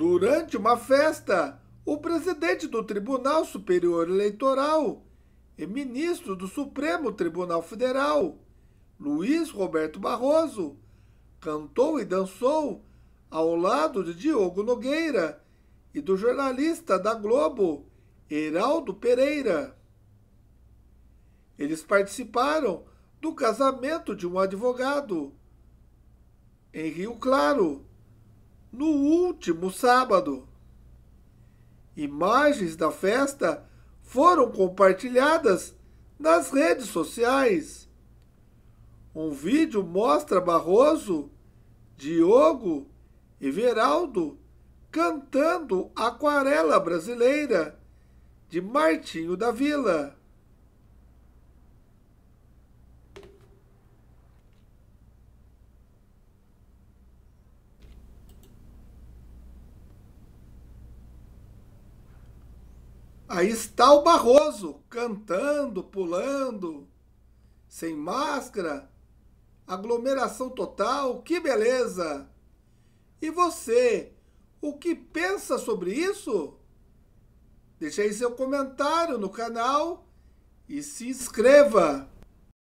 Durante uma festa, o presidente do Tribunal Superior Eleitoral e ministro do Supremo Tribunal Federal, Luiz Roberto Barroso, cantou e dançou ao lado de Diogo Nogueira e do jornalista da Globo, Heraldo Pereira. Eles participaram do casamento de um advogado em Rio Claro no último sábado. Imagens da festa foram compartilhadas nas redes sociais. Um vídeo mostra Barroso, Diogo e Veraldo cantando Aquarela Brasileira de Martinho da Vila. Aí está o Barroso cantando, pulando, sem máscara, aglomeração total, que beleza! E você, o que pensa sobre isso? Deixe aí seu comentário no canal e se inscreva!